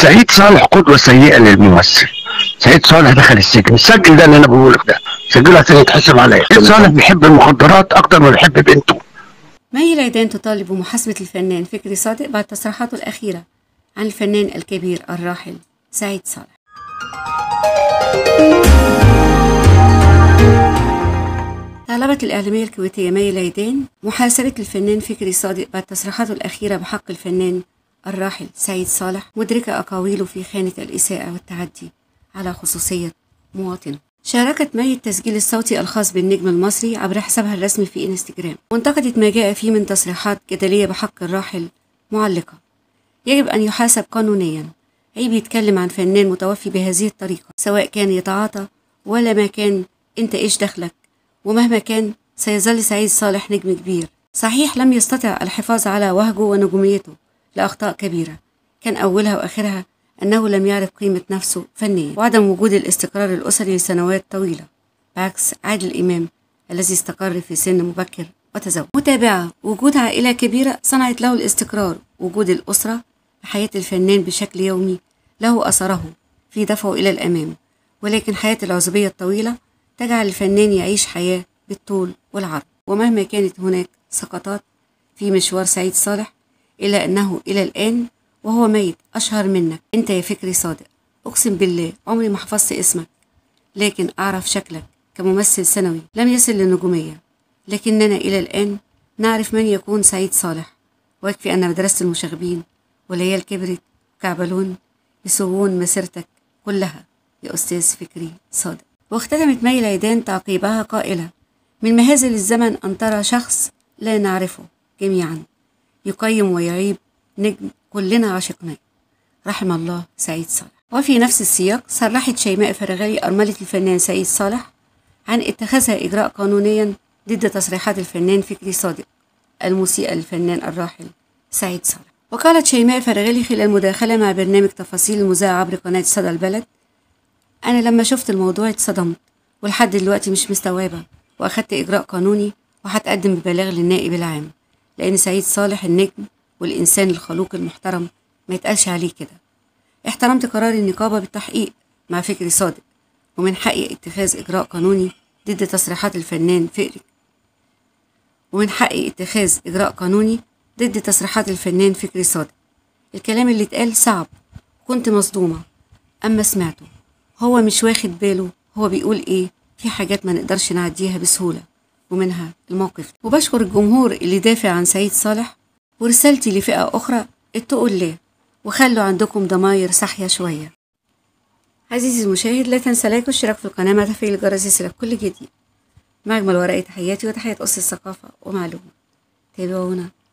سعيد صالح قدوه سيئه للممثل سعيد صالح دخل السجن سجل ده اللي انا بقوله ده سجله عشان يتحسب عليا سعيد صالح بيحب المخدرات اكتر ما بيحب بنته مي ليدان تطالب بمحاسبة الفنان فكري صادق بعد تصريحاته الأخيرة عن الفنان الكبير الراحل سعيد صالح طالبت الإعلامية الكويتية مي ليدان محاسبة الفنان فكري صادق بعد تصريحاته الأخيرة بحق الفنان الراحل سيد صالح مدرك أقاويله في خانة الإساءة والتعدي على خصوصية مواطن شاركت ماي التسجيل الصوتي الخاص بالنجم المصري عبر حسابها الرسمي في انستجرام وانتقدت ما جاء فيه من تصريحات جدلية بحق الراحل معلقة يجب أن يحاسب قانونيا عيب يتكلم عن فنان متوفي بهذه الطريقة سواء كان يتعاطى ولا ما كان انت ايش دخلك ومهما كان سيظل سعيد صالح نجم كبير صحيح لم يستطع الحفاظ على وهجه ونجوميته لأخطاء كبيرة كان أولها وآخرها أنه لم يعرف قيمة نفسه فنيا وعدم وجود الاستقرار الأسري لسنوات طويلة بعكس عادل الإمام الذي استقر في سن مبكر وتزوج متابعة وجود عائلة كبيرة صنعت له الاستقرار وجود الأسرة في حياة الفنان بشكل يومي له أثره في دفعه إلى الأمام ولكن حياة العزوبية الطويلة تجعل الفنان يعيش حياة بالطول والعرض ومهما كانت هناك سقطات في مشوار سعيد صالح إلا أنه إلى الآن وهو ميت أشهر منك أنت يا فكري صادق أقسم بالله عمري ما حفظت اسمك لكن أعرف شكلك كممثل سنوي لم يصل للنجومية لكننا إلى الآن نعرف من يكون سعيد صالح ويكفي أن مدرسة المشاغبين وليال كبرت كعبلون يسوون مسيرتك كلها يا أستاذ فكري صادق واختتمت مي ليدان تعقيبها قائلة من مهازل الزمن أن ترى شخص لا نعرفه جميعا يقيم ويعيب نجم كلنا عشقناه رحم الله سعيد صالح وفي نفس السياق صرحت شيماء فرغلي أرملة الفنان سعيد صالح عن اتخاذها إجراء قانونيا ضد تصريحات الفنان فكري صادق الموسيقى للفنان الراحل سعيد صالح وقالت شيماء فرغلي خلال مداخلة مع برنامج تفاصيل المذاعة عبر قناة صدى البلد أنا لما شفت الموضوع اتصدمت ولحد دلوقتي مش مستوعبة وأخدت إجراء قانوني وهتقدم ببلاغ للنائب العام لأن سعيد صالح النجم والإنسان الخلوق المحترم ما يتقالش عليه كده احترمت قرار النقابة بالتحقيق مع فكري صادق ومن حقي اتخاذ إجراء قانوني ضد تصريحات الفنان فقري ومن حقي اتخاذ إجراء قانوني ضد تصريحات الفنان فكري صادق الكلام اللي اتقال صعب كنت مصدومة أما سمعته هو مش واخد باله هو بيقول إيه في حاجات ما نقدرش نعديها بسهولة ومنها الموقف وبشكر الجمهور اللي دافع عن سعيد صالح ورسالتي لفئة أخرى اتقوا الله وخلوا عندكم ضماير صاحية شوية عزيزي المشاهد لا تنسى لايك واشتراك في القناة مع تفعيل الجرس يصلك كل جديد مع أجمل ورقة تحياتي وتحيات أسس الثقافة ومعلومة تابعونا